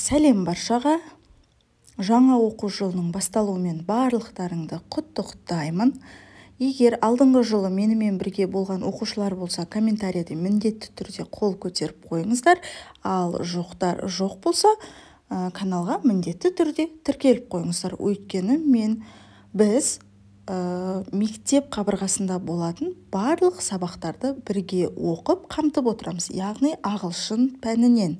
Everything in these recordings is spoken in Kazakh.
сәлем баршаға жаңа оқу жылының басталуымен барлықтарыңды құттықтаймын егер алдыңғы жылы менімен бірге болған оқушылар болса комментарийде міндетті түрде қол көтеріп қойыңыздар ал жоқтар жоқ болса каналға міндетті түрде тіркеліп қойыңыздар өйткені мен біз мектеп қабырғасында болатын барлық сабақтарды бірге оқып қамтып отырамыз яғни ағылшын пәнінен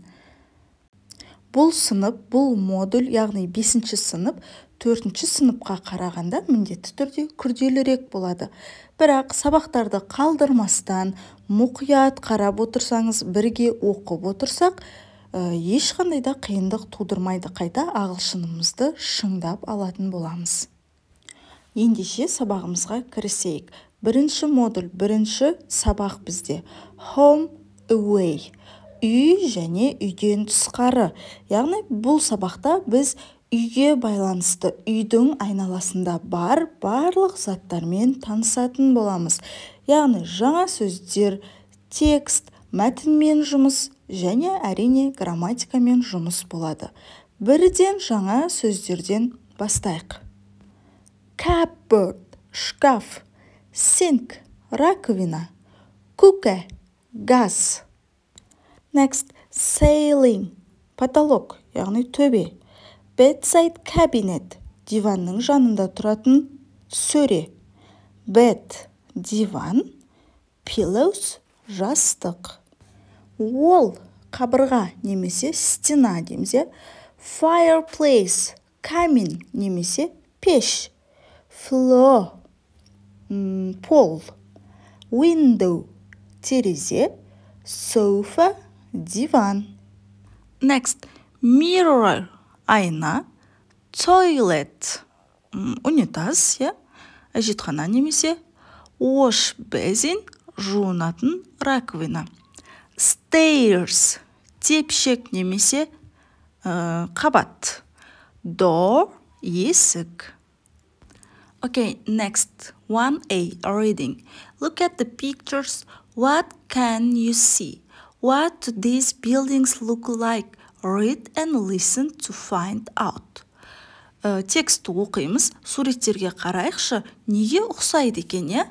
бұл сынып бұл модуль яғни бесінші сынып төртінші сыныпқа қарағанда міндетті түрде күрделірек болады бірақ сабақтарды қалдырмастан мұқият қарап отырсаңыз бірге оқып отырсақ ә, ешқандай да қиындық тудырмайды қайта ағылшынымызды шыңдап алатын боламыз ендеше сабағымызға кірісейік бірінші модуль бірінші сабақ бізде home away үй және үйден тысқары яғни бұл сабақта біз үйге байланысты үйдің айналасында бар барлық заттармен танысатын боламыз яғни жаңа сөздер текст мәтінмен жұмыс және әрине грамматикамен жұмыс болады бірден жаңа сөздерден бастайық cupboard шкаф синк раковина кука газ Next, ceiling, потолок, яғни төбе. Bedside cabinet, диванның жанында тұратын сөре. Bed, диван. Pillows, жастық. Wall, қабырға немесе стена дейміз иә. Fireplace, камин немесе пеш. Floor, пол. Window, терезе. Sofa, диван. Next, mirror, айна, toilet, унитаз, иә әжетхана немесе Ош basin, жуынатын раковина. Stairs, тепшек немесе э, қабат. Door, есік. Okay, next 1A reading. Look at the pictures. What can you see? What do these buildings look like? Read and listen to find out. Ә, э, текстті оқимыз, суреттерге қарайықшы, неге ұқсайды екен, е? Иә?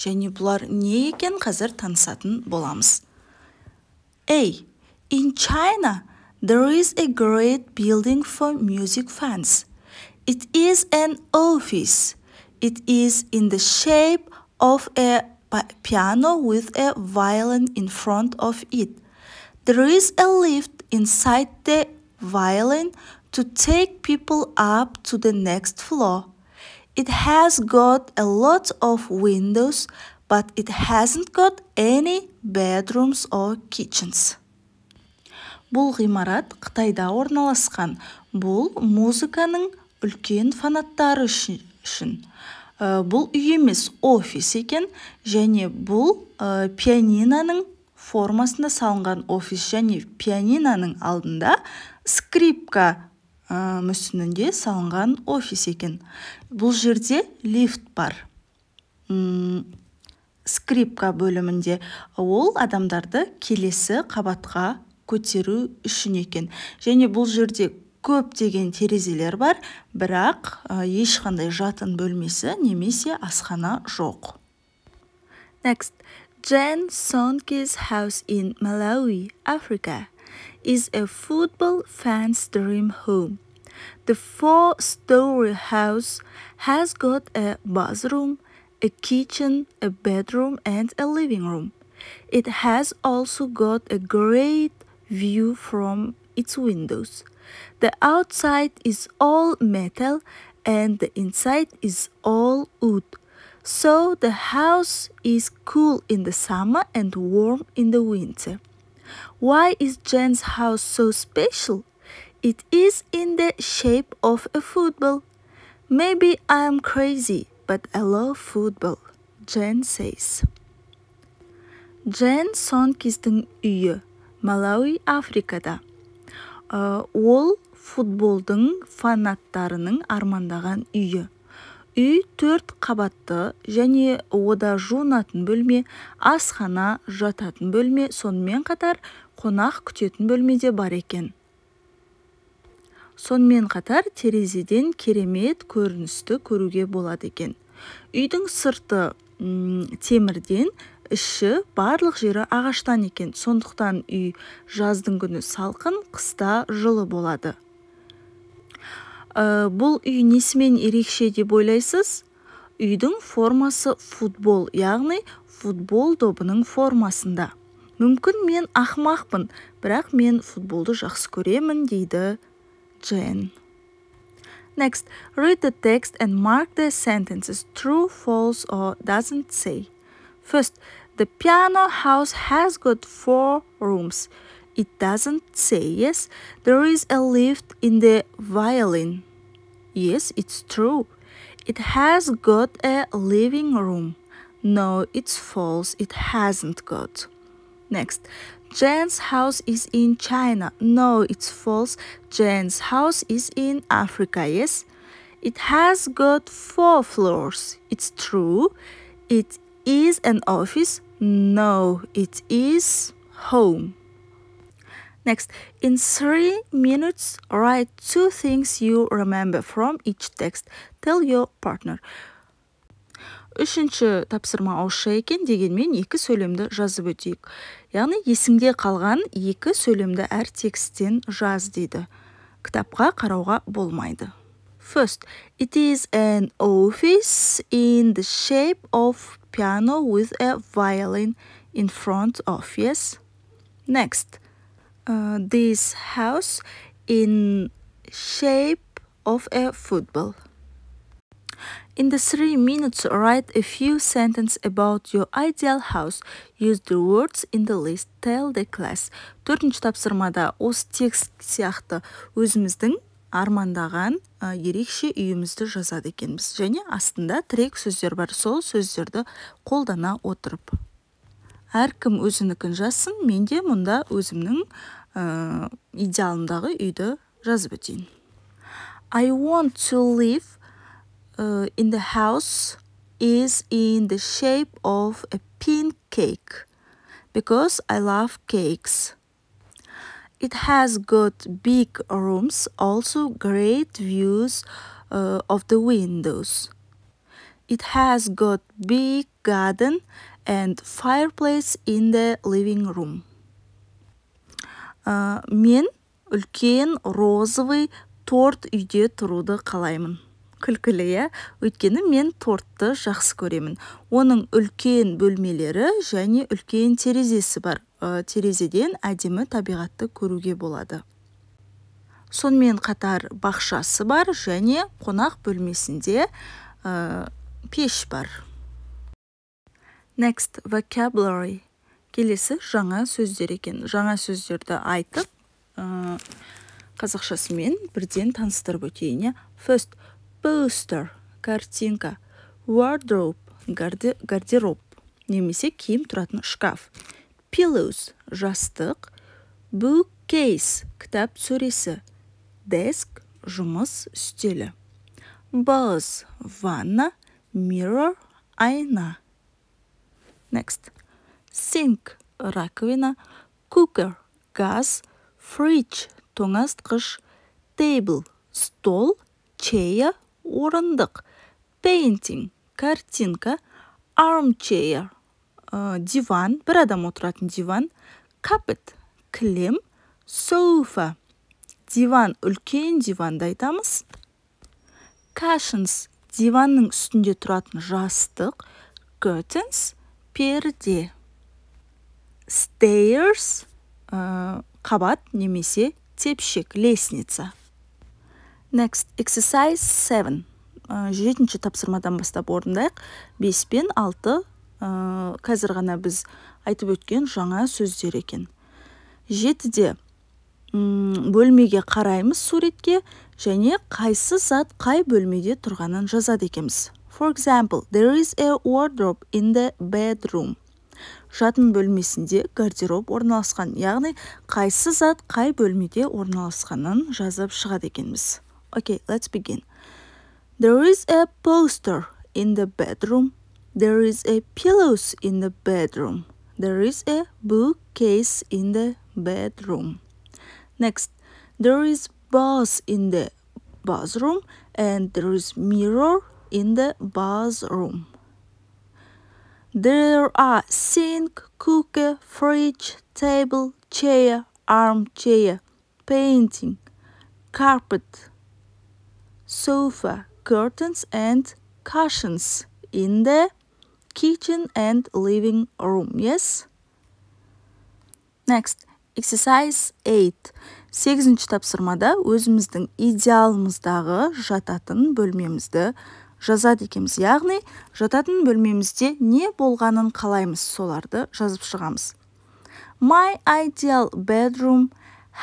Және бұлар не екен қазір танысатын боламыз. A. In China, there is a great building for music fans. It is an office. It is in the shape of a piano with a violin in front of it. There is a lift inside the violin to take people up to the next floor. It has got a lot of windows, but it hasn't got any bedrooms or kitchens. Бұл ғимарат Қытайда орналасқан. Бұл музыканың үлкен фанаттары үшін. Э, бұл үй емес офис екен және бұл ә, пианиноның формасында салынған офис және пианиноның алдында скрипка ә, мүсінінде салынған офис екен бұл жерде лифт бар Үм, скрипка бөлімінде ол адамдарды келесі қабатқа көтеру үшін екен және бұл жерде көптеген терезелер бар бірақ э, ешқандай жатын бөлмесі немесе асхана жоқ next джен сонкис house in Malawi, Africa, is a football fan's dream home. The four story house has got a bathroom, a kitchen, a bedroom, and a living room. It has also got a great view from its windows. The outside is all metal and the inside is all wood. So the house is cool in the summer and warm in the winter. Why is Jen's house so special? It is in the shape of a football. Maybe I am crazy, but I love football, Jen says. Jen son kistin Malawi, Afrika'da. Ә, ол футболдың фанаттарының армандаған үйі үй төрт қабатты және ода жуынатын бөлме асхана жататын бөлме сонымен қатар қонақ күтетін бөлме де бар екен сонымен қатар терезеден керемет көріністі көруге болады екен үйдің сырты темірден іші барлық жері ағаштан екен сондықтан үй жаздың күні салқын қыста жылы болады ә, бұл үй несімен ерекше деп ойлайсыз үйдің формасы футбол яғни футбол добының формасында мүмкін мен ақмақпын бірақ мен футболды жақсы көремін дейді джен Next, read the text and mark the sentences true, false or doesn't say. First, The piano house has got four rooms. It doesn't say yes. There is a lift in the violin. Yes, it's true. It has got a living room. No, it's false. It hasn't got. Next, Jen's house is in China. No, it's false. Jen's house is in Africa. Yes, it has got four floors. It's true. It is an office? No, it is home. Next, in three minutes, write two things you remember from each text. Tell your partner. Үшінші тапсырма ауызша екен, дегенмен екі сөйлемді жазып өтейік. Яғни есіңде қалған екі сөйлемді әр тексттен жаз дейді. Кітапқа қарауға болмайды. First, it is an office in the shape of piano with a violin in front of, yes? Next, uh, this house in shape of a football. In the three minutes, write a few sentences about your ideal house. Use the words in the list. Tell the class. Төртінші тапсырмада осы текст сияқты өзіміздің армандаған ерекше үйімізді жазады екенбіз және астында тірек сөздер бар сол сөздерді қолдана отырып әркім өзінікін жазсын мен де мұнда өзімнің ә, идеалымдағы үйді жазып өтейін I want to live in the house is in the shape of a pink cake because I love cakes. It has got big rooms, also great views uh, of the windows. It has got big garden and fireplace in the living room. Uh, мен үлкен розовый торт үйде тұруды қалаймын күлкілі иә өйткені мен тортты жақсы көремін оның үлкен бөлмелері және үлкен терезесі бар Э, терезеден әдемі табиғатты көруге болады сонымен қатар бақшасы бар және қонақ бөлмесінде ә, пеш бар next vocabulary келесі жаңа сөздер екен жаңа сөздерді айтып э, қазақшасымен бірден таныстырып өтейін иә first poster картинка wardrobe гардероб немесе киім тұратын шкаф pillows жастық bookcase кітап сөресі desk жұмыс үстелі buzz ванна mirror айна next sink раковина cooker газ fridge тоңазытқыш table стол chair орындық painting картинка armchair ә, диван бір адам отыратын диван капет кілем соуфа диван үлкен диванды айтамыз кашинс диванның үстінде тұратын жастық curtains перде стейрс ә, э, қабат немесе тепшек лестница next exercise 7 э, жетінші тапсырмадан бастап орындайық 5 пен 6 ә, қазір ғана біз айтып өткен жаңа сөздер екен жетіде бөлмеге қараймыз суретке және қайсы зат қай бөлмеде тұрғанын жазады екенбіз for example there is a wardrobe in the bedroom жатын бөлмесінде гардероб орналасқан яғни қайсы зат қай бөлмеде орналасқанын жазып шығады екенбіз okay let's begin there is a poster in the bedroom There is a pillows in the bedroom. There is a bookcase in the bedroom. Next, there is bath in the bathroom and there is mirror in the bathroom. There are sink, cooker, fridge, table, chair, armchair, painting, carpet, sofa, curtains and cushions in the kitchen and living room, yes? Next, exercise 8. Сегізінші тапсырмада өзіміздің идеалымыздағы жататын бөлмемізді жазады екенбіз. Яғни, жататын бөлмемізде не болғанын қалаймыз, соларды жазып шығамыз. My ideal bedroom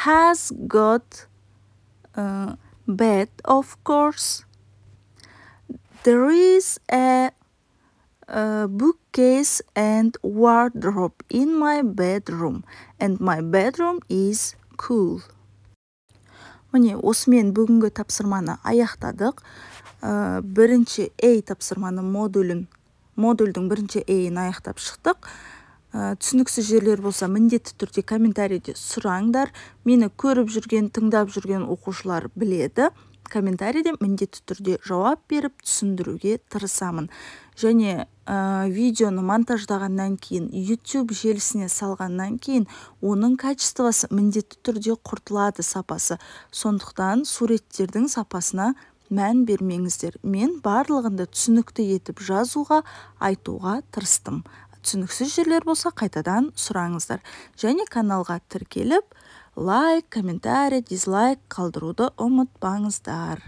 has got a э, bed, of course. There is a a bookcase and wardrobe in my bedroom and my bedroom is cool міне осымен бүгінгі тапсырманы аяқтадық э, бірінші A тапсырманы модулін модульдің бірінші эйін аяқтап шықтық ә, түсініксіз жерлер болса міндетті түрде комментарийде сұраңдар мені көріп жүрген тыңдап жүрген оқушылар біледі комментарийде міндетті түрде жауап беріп түсіндіруге тырысамын және ә, видеоны монтаждағаннан кейін YouTube желісіне салғаннан кейін оның качествосы міндетті түрде құртылады сапасы сондықтан суреттердің сапасына мән бермеңіздер мен барлығында түсінікті етіп жазуға айтуға тырыстым түсініксіз жерлер болса қайтадан сұраңыздар және каналға тіркеліп лайк комментарий дизлайк қалдыруды ұмытпаңыздар